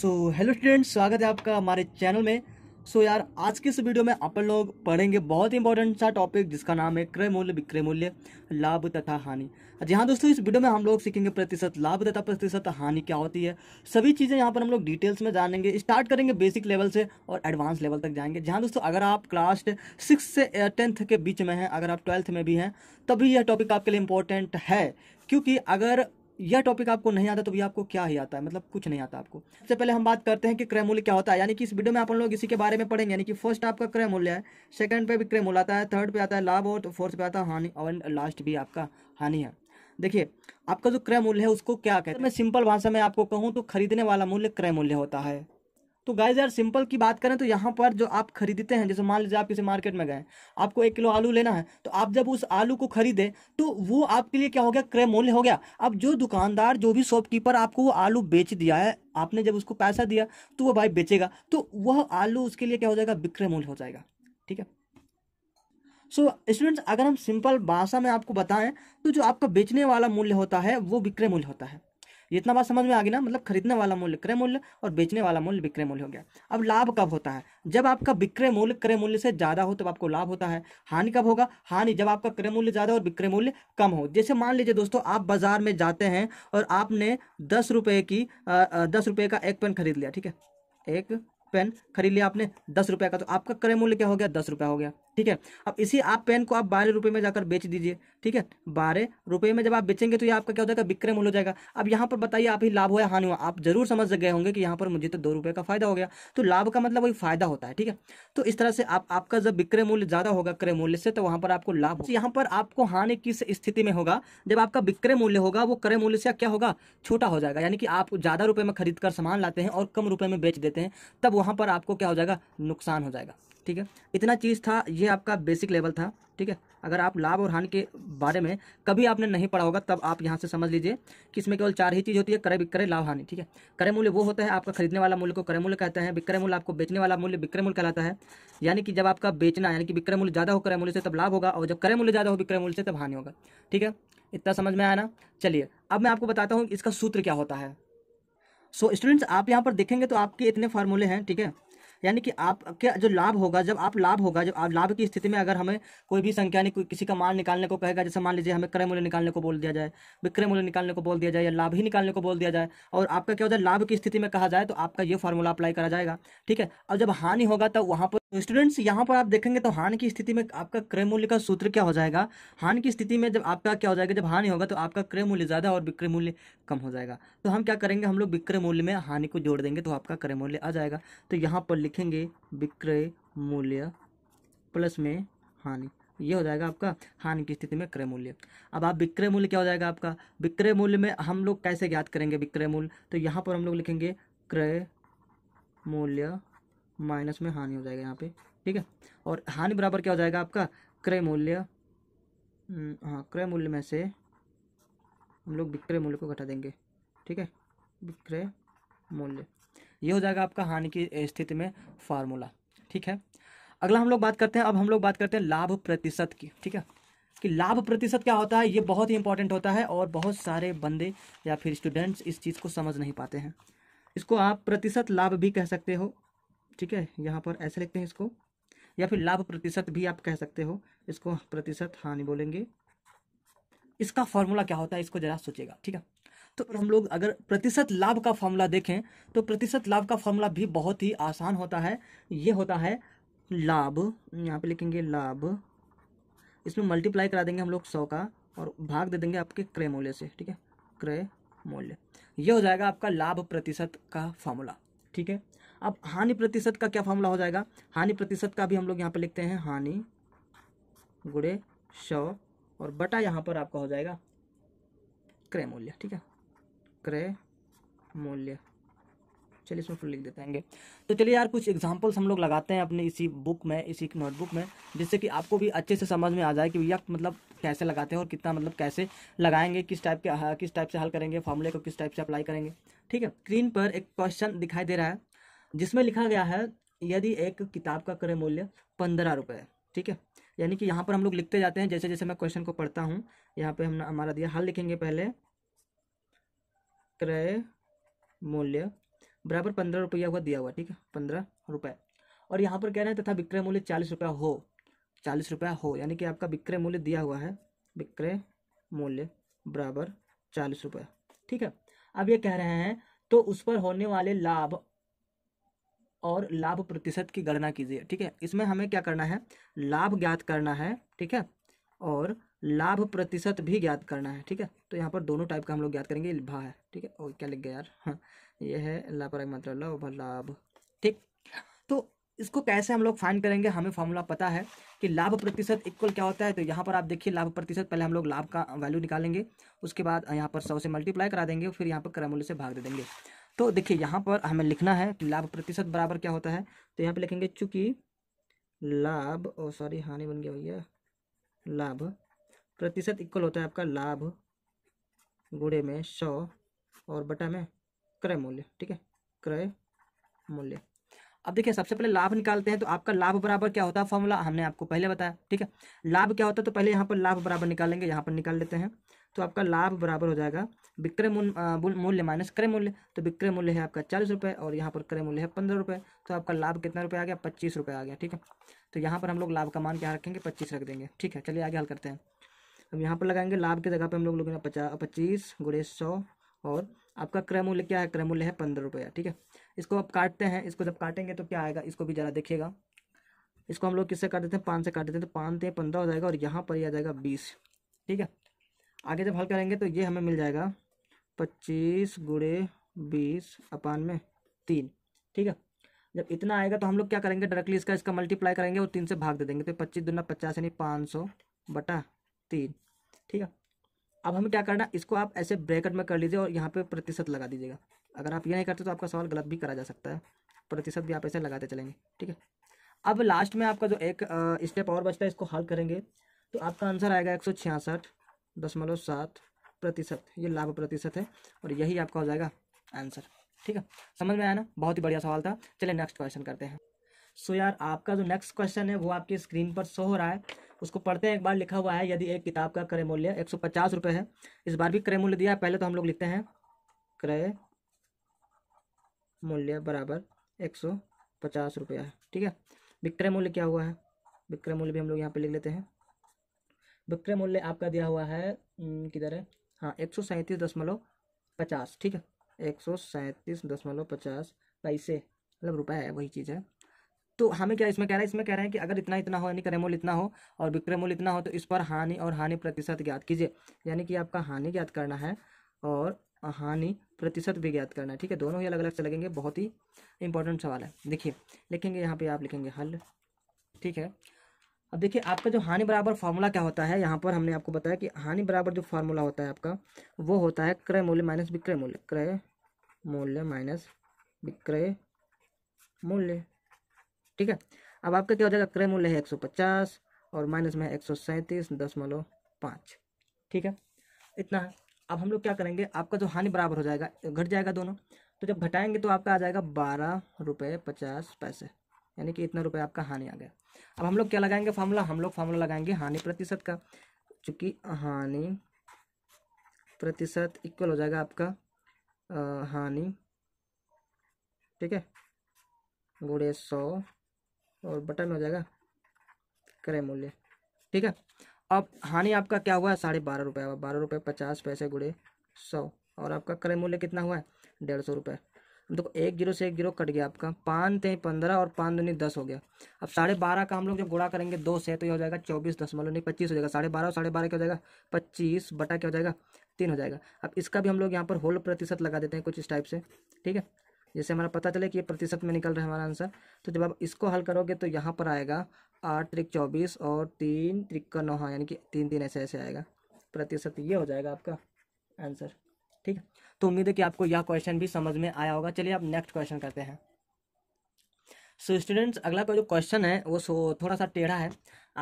so hello students स्वागत है आपका हमारे चैनल में सो so, यार आज के इस वीडियो में अपन लोग पढ़ेंगे बहुत ही इंपॉर्टेंट सा टॉपिक जिसका नाम है क्रय मूल्य विक्रय मूल्य लाभ तथा हानि जी हाँ दोस्तों इस वीडियो में हम लोग सीखेंगे प्रतिशत लाभ तथा प्रतिशत हानि क्या होती है सभी चीज़ें यहाँ पर हम लोग डिटेल्स में जानेंगे स्टार्ट करेंगे बेसिक लेवल से और एडवांस लेवल तक जाएंगे जहाँ दोस्तों अगर आप क्लास सिक्स से टेंथ के बीच में हैं अगर आप ट्वेल्थ में भी हैं तभी यह टॉपिक आपके लिए इंपॉर्टेंट है क्योंकि अगर यह टॉपिक आपको नहीं आता तो भी आपको क्या ही आता है मतलब कुछ नहीं आता आपको सबसे पहले हम बात करते हैं कि क्रय मूल्य क्या होता है यानी कि इस वीडियो में आप लोग इसी के बारे में पढ़ेंगे यानी कि फर्स्ट आपका क्रय मूल्य है सेकंड पे भी क्रय मूल्य आता है थर्ड पे आता है लाभ और फोर्थ पे आता है हानि और लास्ट भी आपका हानि है देखिए आपका जो क्रय मूल्य है उसको क्या कहते हैं मैं सिंपल भाषा में आपको कहूँ तो खरीदने वाला मूल्य क्रय मूल्य होता है तो गाइज यार सिंपल की बात करें तो यहाँ पर जो आप खरीदते हैं जैसे मान लीजिए आप किसी मार्केट में गए आपको एक किलो आलू लेना है तो आप जब उस आलू को खरीदे तो वो आपके लिए क्या हो गया क्रय मूल्य हो गया अब जो दुकानदार जो भी शॉपकीपर आपको वो आलू बेच दिया है आपने जब उसको पैसा दिया तो वो भाई बेचेगा तो वह आलू उसके लिए क्या हो जाएगा विक्रय मूल्य हो जाएगा ठीक है सो so, स्टूडेंट्स अगर हम सिंपल भाषा में आपको बताएं तो जो आपका बेचने वाला मूल्य होता है वो विक्रय मूल्य होता है जितना बात समझ में आ गई ना मतलब खरीदने वाला मूल्य क्रय मूल्य और बेचने वाला मूल्य विक्रय मूल्य हो गया अब लाभ कब होता है जब आपका विक्रय मूल्य क्रय मूल्य से ज़्यादा हो तब आपको लाभ होता है हानि कब होगा हानि जब आपका क्रय मूल्य ज़्यादा और विक्रय मूल्य कम हो जैसे मान लीजिए दोस्तों आप बाजार में जाते हैं और आपने दस रुपये की दस रुपये का एक पेन खरीद लिया ठीक है एक पेन खरीद लिया आपने दस रुपये का तो आपका क्रय मूल्य क्या हो गया दस रुपये हो गया ठीक है अब इसी आप पेन को आप बारह रुपये में जाकर बेच दीजिए ठीक है बारह रुपये में जब आप बेचेंगे तो ये आपका क्या हो जाएगा विक्रय मूल्य हो जाएगा अब यहाँ पर बताइए आप ही लाभ हुआ हानि हुआ आप जरूर समझ गए होंगे कि यहाँ पर मुझे तो दो रुपये का फायदा हो गया तो लाभ का मतलब वही फायदा होता है ठीक है तो इस तरह से आप आपका जब विक्रय मूल्य ज़्यादा होगा क्रय मूल्य से तो वहाँ पर आपको लाभ यहाँ पर आपको हानि किस स्थिति में होगा जब आपका विक्रय मूल्य होगा वो क्रय मूल्य से क्या होगा छोटा हो जाएगा यानी कि आप ज़्यादा रुपये में खरीद कर सामान लाते हैं और कम रुपये में बेच देते हैं तब वहाँ पर आपको क्या हो जाएगा नुकसान हो जाएगा ठीक है इतना चीज़ था ये आपका बेसिक लेवल था ठीक है अगर आप लाभ और हानि के बारे में कभी आपने नहीं पढ़ा होगा तब आप यहाँ से समझ लीजिए कि इसमें केवल चार ही चीज़ होती है क्रय विक्रय लाभ हानि ठीक है क्रय मूल्य वो होता है आपका खरीदने वाला मूल्य को क्रय मूल्य कहता है विक्रय मूल्य आपको बेचने वाला मूल्य विक्रय मूल्य कहलाता है यानी कि जब आपका बेचना यानी कि विक्रय मूल्य ज़्यादा हो क्रय मूल्य से तब लाभ होगा और जब क्रय मूल्य ज़्यादा हो विक्रय मूल्य से तब हानि होगा ठीक है इतना समझ में आया ना चलिए अब मैं आपको बताता हूँ इसका सूत्र क्या होता है सो स्टूडेंट्स आप यहाँ पर देखेंगे तो आपके इतने फार्मूले हैं ठीक है यानी कि आपके जो लाभ होगा जब आप लाभ होगा जब आप लाभ की स्थिति में अगर हमें कोई भी संख्या ने किसी का माल निकालने को कहेगा जैसे मान लीजिए हमें क्रय मूल्य निकालने को बोल दिया जाए विक्रय मूल्य निकालने को बोल दिया जाए या लाभ ही निकालने को बोल दिया जाए और आपका क्या होता है लाभ की स्थिति में कहा जाए तो आपका ये फॉर्मूला अप्लाई करा जाएगा ठीक है और जब हानि होगा तब वहाँ पर तो स्टूडेंट्स यहाँ पर आप देखेंगे तो हान की स्थिति में आपका क्रय मूल्य का सूत्र क्या हो जाएगा हान की स्थिति में जब आपका क्या हो जाएगा जब हानि होगा तो आपका क्रय मूल्य ज़्यादा और विक्रय मूल्य कम हो जाएगा तो हम क्या करेंगे हम लोग विक्रय मूल्य में हानि को जोड़ देंगे तो आपका क्रय मूल्य आ जाएगा तो यहाँ पर लिखेंगे विक्रय मूल्य प्लस में हानि ये हो जाएगा आपका हानि की स्थिति में क्रय मूल्य अब आप विक्रय मूल्य क्या हो जाएगा आपका विक्रय मूल्य में हम लोग कैसे ज्ञात करेंगे विक्रय मूल्य तो यहाँ पर हम लोग लिखेंगे क्रय मूल्य माइनस में हानि हो जाएगा यहाँ पे ठीक है और हानि बराबर क्या हो जाएगा आपका क्रय मूल्य हम्म, हाँ क्रय मूल्य में से हम लोग विक्रय मूल्य को घटा देंगे ठीक है विक्रय मूल्य ये हो जाएगा आपका हानि की स्थिति में फार्मूला ठीक है अगला हम लोग बात करते हैं अब हम लोग बात करते हैं लाभ प्रतिशत की ठीक है कि लाभ प्रतिशत क्या होता है ये बहुत ही इंपॉर्टेंट होता है और बहुत सारे बंदे या फिर स्टूडेंट्स इस चीज़ को समझ नहीं पाते हैं इसको आप प्रतिशत लाभ भी कह सकते हो ठीक है यहाँ पर ऐसे लिखते हैं इसको या फिर लाभ प्रतिशत भी आप कह सकते हो इसको प्रतिशत हानि बोलेंगे इसका फॉर्मूला क्या होता है इसको जरा सोचेगा ठीक है तो हम लोग अगर प्रतिशत लाभ का फॉर्मूला देखें तो प्रतिशत लाभ का फॉर्मूला भी बहुत ही आसान होता है ये होता है लाभ यहाँ पे लिखेंगे लाभ इसमें मल्टीप्लाई करा देंगे हम लोग सौ का और भाग दे देंगे आपके क्रय मूल्य से ठीक है क्रय मूल्य ये हो जाएगा आपका लाभ प्रतिशत का फॉर्मूला ठीक है अब हानि प्रतिशत का क्या फॉर्मूला हो जाएगा हानि प्रतिशत का भी हम लोग यहाँ पर लिखते हैं हानि गुड़े सौ और बटा यहाँ पर आपका हो जाएगा क्रय मूल्य ठीक है क्रय मूल्य चलिए इसमें फिर लिख देते हैं तो चलिए यार कुछ एग्जांपल्स हम लोग लगाते हैं अपने इसी बुक में इसी नोटबुक में जिससे कि आपको भी अच्छे से समझ में आ जाए कि भैया मतलब कैसे लगाते हैं और कितना मतलब कैसे लगाएंगे किस टाइप के किस टाइप से हल करेंगे फॉर्मूले को किस टाइप से अप्लाई करेंगे ठीक है स्क्रीन पर एक क्वेश्चन दिखाई दे रहा है जिसमें लिखा गया है यदि एक किताब का क्रय मूल्य पंद्रह रुपये ठीक है यानी कि यहाँ पर हम लोग लिखते जाते हैं जैसे जैसे मैं क्वेश्चन को पढ़ता हूँ यहाँ पे हम हमारा दिया हल लिखेंगे पहले क्रय मूल्य बराबर पंद्रह रुपया हुआ दिया हुआ ठीक है पंद्रह रुपये और यहाँ पर कह रहे हैं तथा विक्रय मूल्य चालीस रुपया हो चालीस रुपया हो यानी कि आपका विक्रय मूल्य दिया हुआ है विक्रय मूल्य बराबर चालीस रुपये ठीक है अब ये कह रहे हैं तो उस पर होने वाले लाभ और लाभ प्रतिशत की गणना कीजिए ठीक है इसमें हमें क्या करना है लाभ ज्ञात करना है ठीक है और लाभ प्रतिशत भी ज्ञात करना है ठीक है तो यहाँ पर दोनों टाइप का हम लोग ज्ञात करेंगे भा है ठीक है और क्या लिख गया यार हाँ ये है लापरा मतलब लाभ लाभ ठीक तो इसको कैसे हम लोग फाइन करेंगे हमें फॉर्मूला पता है कि लाभ प्रतिशत इक्वल क्या होता है तो यहाँ पर आप देखिए लाभ प्रतिशत पहले हम लोग लाभ का वैल्यू निकालेंगे उसके बाद यहाँ पर सौ से मल्टीप्लाई करा देंगे फिर यहाँ पर क्रमूल्य से भाग दे देंगे तो देखिए यहाँ पर हमें लिखना है कि लाभ प्रतिशत बराबर क्या होता है तो यहाँ पे लिखेंगे चूंकि लाभ ओ सॉरी हानि बन गया भैया लाभ प्रतिशत इक्वल होता है आपका लाभ गुड़े में सौ और बटा में क्रय मूल्य ठीक है क्रय मूल्य अब देखिए सबसे पहले लाभ निकालते हैं तो आपका लाभ बराबर क्या होता है फॉर्मूला हमने आपको पहले बताया ठीक है लाभ क्या होता है तो पहले यहाँ पर लाभ बराबर निकालेंगे यहाँ पर निकाल लेते हैं तो आपका लाभ बराबर हो जाएगा विक्रय मूल्य माइनस क्रय मूल्य तो विक्रय मूल्य है आपका चालीस रुपये और यहाँ पर क्रय मूल्य है पंद्रह रुपये तो आपका लाभ कितना रुपये आ गया पच्चीस रुपये आ गया ठीक है तो यहाँ पर हम लोग लाभ का मान क्या रखेंगे पच्चीस रख देंगे ठीक है चलिए आगे हल करते हैं अब यहाँ पर लगाएंगे लाभ की जगह पर हम लोग लोग पचास पच्चीस गुड़े सौ और आपका क्रय मूल्य क्या है क्रय मूल्य है पंद्रह रुपये ठीक है इसको आप काटते हैं इसको जब काटेंगे तो क्या आएगा इसको भी ज़रा देखिएगा इसको हम लोग किससे काट देते हैं पाँच से काट देते हैं तो पाँच से पंद्रह हो जाएगा और यहाँ पर ही आ जाएगा बीस ठीक है आगे जब हल करेंगे तो ये हमें मिल जाएगा पच्चीस गुड़े बीस अपान में तीन ठीक है जब इतना आएगा तो हम लोग क्या करेंगे डायरेक्टली इसका इसका मल्टीप्लाई करेंगे और तीन से भाग दे देंगे तो पच्चीस दुना पचास यानी पाँच सौ बटा तीन ठीक है अब हमें क्या करना इसको आप ऐसे ब्रैकेट में कर लीजिए और यहाँ पे प्रतिशत लगा दीजिएगा अगर आप ये नहीं करते तो आपका सवाल गलत भी करा जा सकता है प्रतिशत भी आप ऐसे लगाते चलेंगे ठीक है अब लास्ट में आपका जो एक स्टेप और बचता है इसको हल करेंगे तो आपका आंसर आएगा एक सौ छियासठ दशमलव सात प्रतिशत ये लाभ प्रतिशत है और यही आपका हो जाएगा आंसर ठीक है समझ में आया ना बहुत ही बढ़िया सवाल था चलिए नेक्स्ट क्वेश्चन करते हैं सो so यार आपका जो नेक्स्ट क्वेश्चन है वो आपकी स्क्रीन पर शो हो रहा है उसको पढ़ते हैं एक बार लिखा हुआ है यदि एक किताब का क्रय मूल्य एक सौ पचास रुपये है इस बार भी क्रय मूल्य दिया है पहले तो हम लोग लिखते हैं क्रय मूल्य बराबर एक सौ पचास रुपया है ठीक है विक्रय मूल्य क्या हुआ है विक्रय मूल्य भी हम लोग यहाँ पे लिख लेते हैं विक्रय मूल्य आपका दिया हुआ है किधर है हाँ एक सौ सैंतीस दशमलव पचास ठीक है एक सौ सैंतीस दशमलव पचास पैसे मतलब रुपये है वही चीज़ है तो हमें क्या इसमें कह रहा है इसमें कह रहे हैं कि अगर इतना इतना हो यानी क्रय मूल्य इतना हो और विक्रय मूल्य इतना हो तो इस पर हानि और हानि प्रतिशत ज्ञात कीजिए यानी कि आपका हानि ज्ञात करना है और हानि प्रतिशत भी ज्ञात करना है ठीक है दोनों ही अलग अलग से लगेंगे बहुत ही इंपॉर्टेंट सवाल है देखिए लिखेंगे यहाँ पे आप लिखेंगे हल ठीक है अब देखिए आपका जो हानि बराबर फार्मूला क्या होता है यहाँ पर हमने आपको बताया कि हानि बराबर जो फार्मूला होता है आपका वो होता है क्रय मूल्य माइनस विक्रय मूल्य क्रय मूल्य माइनस विक्रय मूल्य ठीक है अब आपका क्या हो जाएगा क्रय मूल्य है एक सौ पचास और माइनस में एक सौ सैंतीस पाँच ठीक है इतना है अब हम लोग क्या करेंगे आपका जो हानि बराबर हो जाएगा घट जाएगा दोनों तो जब घटाएंगे तो आपका आ जाएगा बारह रुपये पचास पैसे यानी कि इतना रुपये आपका हानि आ गया अब हम लोग क्या लगाएंगे फार्मूला हम लोग फार्मूला लगाएंगे हानि प्रतिशत का चूँकि हानि प्रतिशत इक्वल हो जाएगा आपका हानि ठीक है गुड़े सौ और बटन हो जाएगा क्रय मूल्य ठीक है अब हानि आपका क्या हुआ है साढ़े बारह रुपये बारह रुपये पचास पैसे गुड़े सौ और आपका क्रय मूल्य कितना हुआ है डेढ़ सौ रुपये देखो एक जीरो से एक जीरो कट गया आपका पाँच थे पंद्रह और पाँच दूनी दस हो गया अब साढ़े बारह का हम लोग जब गुड़ा करेंगे दो से तो ये हो जाएगा चौबीस दशमलव नहीं पच्चीस हो जाएगा साढ़े बारह और साढ़े बारह क्या हो जाएगा पच्चीस बटा क्या हो जाएगा तीन हो जाएगा अब इसका भी हम लोग यहाँ पर होल प्रतिशत लगा देते हैं कुछ इस टाइप से ठीक है जैसे हमारा पता चले कि ये प्रतिशत में निकल रहा है हमारा आंसर तो जब आप इसको हल करोगे तो यहाँ पर आएगा आठ त्रिक चौबीस और तीन त्रिक का नौ हाँ, यानी कि तीन तीन ऐसे ऐसे आएगा प्रतिशत ये हो जाएगा आपका आंसर ठीक है तो उम्मीद है कि आपको यह क्वेश्चन भी समझ में आया होगा चलिए आप नेक्स्ट क्वेश्चन करते हैं सो so, स्टूडेंट्स अगला का जो क्वेश्चन है वो सो थोड़ा सा टेढ़ा है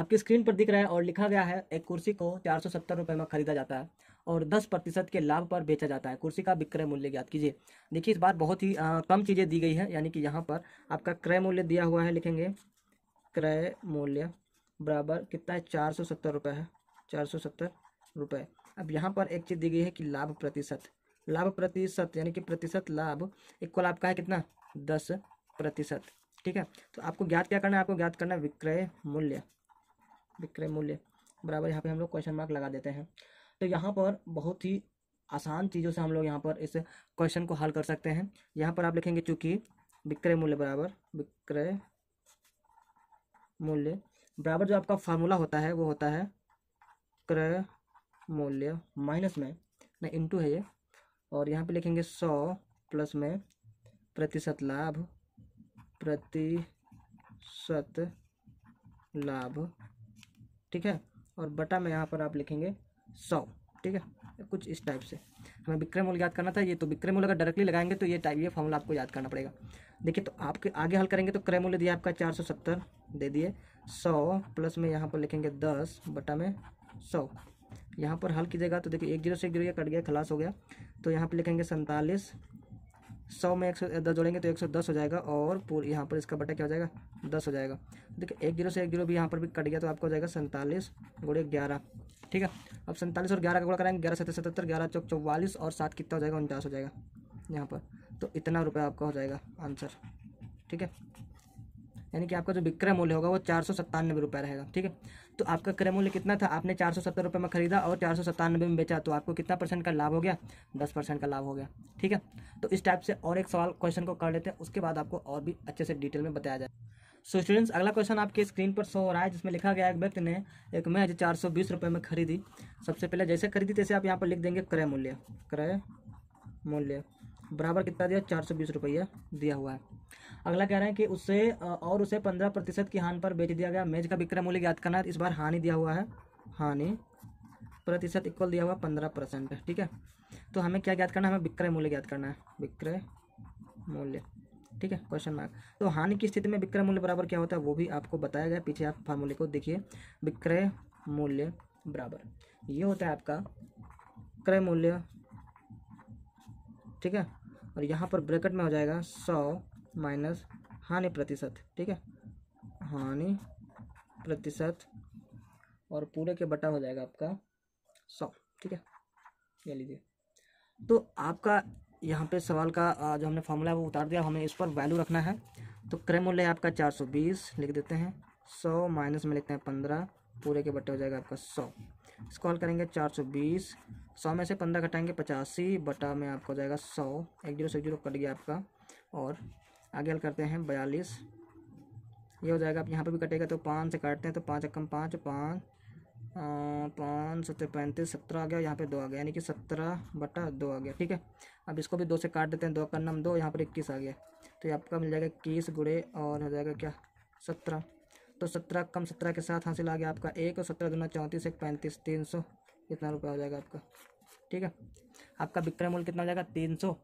आपकी स्क्रीन पर दिख रहा है और लिखा गया है एक कुर्सी को चार सौ सत्तर रुपये में खरीदा जाता है और दस प्रतिशत के लाभ पर बेचा जाता है कुर्सी का विक्रय मूल्य ज्ञात कीजिए देखिए इस बार बहुत ही आ, कम चीज़ें दी गई है यानी कि यहाँ पर आपका क्रय मूल्य दिया हुआ है लिखेंगे क्रय मूल्य बराबर कितना है चार सौ सत्तर रुपये है चार सौ सत्तर रुपये अब यहाँ पर एक चीज़ दी गई है कि लाभ प्रतिशत लाभ प्रतिशत यानी कि प्रतिशत लाभ इक्वल आपका है कितना दस प्रतिशत ठीक है तो आपको ज्ञात क्या करना है आपको ज्ञात करना है विक्रय मूल्य विक्रय मूल्य बराबर यहाँ पे हम लोग क्वेश्चन मार्क लगा देते हैं तो यहाँ पर बहुत ही आसान चीज़ों से हम लोग यहाँ पर इस क्वेश्चन को हल कर सकते हैं यहाँ पर आप लिखेंगे चूँकि विक्रय मूल्य बराबर विक्रय मूल्य बराबर जो आपका फार्मूला होता है वो होता है क्रय मूल्य माइनस में ना इंटू है ये और यहाँ पे लिखेंगे सौ प्लस में प्रतिशत लाभ प्रतिशत लाभ ठीक है और बटा में यहाँ पर आप लिखेंगे सौ ठीक है कुछ इस टाइप से हमें विक्रय मूल्य याद करना था ये तो विक्रय मूल्य अगर डायरेक्टली लगाएंगे तो ये टाइप ये फॉर्मूला आपको याद करना पड़ेगा देखिए तो आपके आगे हल करेंगे तो क्रय मूल्य दिया आपका चार सौ सत्तर दे दिए सौ प्लस में यहाँ पर लिखेंगे दस बटा में सौ यहाँ पर हल कीजिएगा तो देखिए एक जीरो से एक जीरो कट गया खलास हो गया तो यहाँ पर लिखेंगे सैंतालीस सौ में एक सौ दस जोड़ेंगे तो एक सौ दस हो जाएगा और पूरे यहाँ पर इसका बटा क्या हो जाएगा दस हो जाएगा तो देखिए एक जीरो से एक जीरो भी यहाँ पर भी कट गया तो आपको हो जाएगा सैंतालीस गुड़े ग्यारह ठीक है अब सैंतालीस और ग्यारह का गुड़ा कराएंगे ग्यारह सत्तर सतहत्तर ग्यारह चौक चौवालीस और सात कितना हो जाएगा उनचास हो जाएगा यहाँ पर तो इतना रुपया आपका हो जाएगा आंसर ठीक है यानी कि आपका जो विक्रय मूल्य होगा वो चार सौ सत्तानवे रुपये रहेगा ठीक है तो आपका क्रय मूल्य कितना था आपने चार सौ सत्तर रुपये में खरीदा और चार सौ सत्तानवे में बेचा तो आपको कितना परसेंट का लाभ हो गया दस परसेंट का लाभ हो गया ठीक है तो इस टाइप से और एक सवाल क्वेश्चन को कर लेते हैं उसके बाद आपको और भी अच्छे से डिटेल में बताया जाए सो स्टूडेंट्स अगला क्वेश्चन आपके स्क्रीन पर शो हो रहा है जिसमें लिखा गया एक व्यक्ति ने एक मैच चार सौ बीस रुपये में खरीदी सबसे पहले जैसे खरीदी तैसे आप यहाँ पर लिख देंगे क्रय मूल्य क्रय मूल्य बराबर कितना दिया चार सौ बीस रुपया दिया हुआ है अगला कह रहे हैं कि उसे और उसे पंद्रह प्रतिशत की हानि पर बेच दिया गया मेज का विक्रय मूल्य याद करना है इस बार हानि दिया हुआ है हानि प्रतिशत इक्वल दिया हुआ पंद्रह परसेंट ठीक है तो हमें क्या ज्ञात करना है हमें विक्रय मूल्य ज्ञात करना है विक्रय मूल्य ठीक है क्वेश्चन मार्क तो हानि की स्थिति में विक्रय मूल्य बराबर क्या होता है वो भी आपको बताया गया पीछे आप फार्मूले को देखिए विक्रय मूल्य बराबर ये होता है आपका क्रय मूल्य ठीक है और यहाँ पर ब्रैकेट में हो जाएगा सौ माइनस हानि प्रतिशत ठीक है हानि प्रतिशत और पूरे के बटा हो जाएगा आपका सौ ठीक है ले लीजिए तो आपका यहाँ पे सवाल का जो हमने फॉर्मूला वो उतार दिया हमें इस पर वैल्यू रखना है तो क्रय मूल्य आपका चार सौ बीस लिख देते हैं सौ माइनस में लिखते हैं पंद्रह पूरे के बट्टे हो जाएगा आपका सौ इसको हल करेंगे चार सौ बीस सौ में से पंद्रह घटाएंगे पचासी बटा में आपको जाएगा सौ एक जीरो से जीरो कट गया आपका और आगे हल करते हैं बयालीस ये हो जाएगा आप यहाँ पर भी कटेगा तो पाँच से काटते हैं तो पाँच कम पाँच पाँच पाँच सत्तर पैंतीस सत्रह आ गया यहाँ पे दो आ गया यानी कि सत्रह बटा दो आ गया ठीक है अब इसको भी दो से काट देते हैं दो का नम दो यहाँ पर इक्कीस आ गया तो ये आपका मिल जाएगा इक्कीस गुड़े और हो जाएगा क्या सत्रह तो सत्रह कम सत्रह के साथ हासिल आ गया आपका एक और सत्रह दोनों चौंतीस एक पैंतीस तीन सौ कितना रुपया हो जाएगा आपका ठीक है आपका विक्रय मूल्य कितना हो जाएगा तीन सौ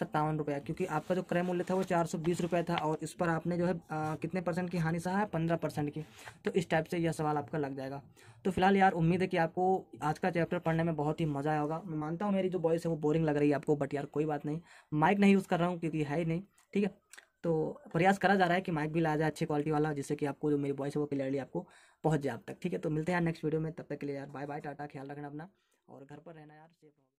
सत्तावन रुपया क्योंकि आपका जो क्रय मूल्य था वो चार सौ बीस रुपये था और इस पर आपने जो है आ, कितने परसेंट की हानि सहा है पंद्रह परसेंट की तो इस टाइप से यह सवाल आपका लग जाएगा तो फिलहाल यार उम्मीद है कि आपको आज का चैप्टर पढ़ने में बहुत ही मज़ा आया होगा मैं मानता हूँ मेरी जो वॉइस है वो बोरिंग लग रही है आपको बट यार कोई बात नहीं माइक नहीं यूज़ कर रहा हूँ क्योंकि है ही नहीं ठीक है तो प्रयास करा जा रहा है कि माइक भी लाया जाए अच्छी क्वालिटी वाला जिससे कि आपको जो मेरी वॉइस है वो क्लियरली आपको पहुँच जाए आप तक ठीक है तो मिलते हैं नेक्स्ट वीडियो में तब तक के लिए यार बाय बाय टाटा ख्याल रखना अपना और घर पर रहना यार सेफ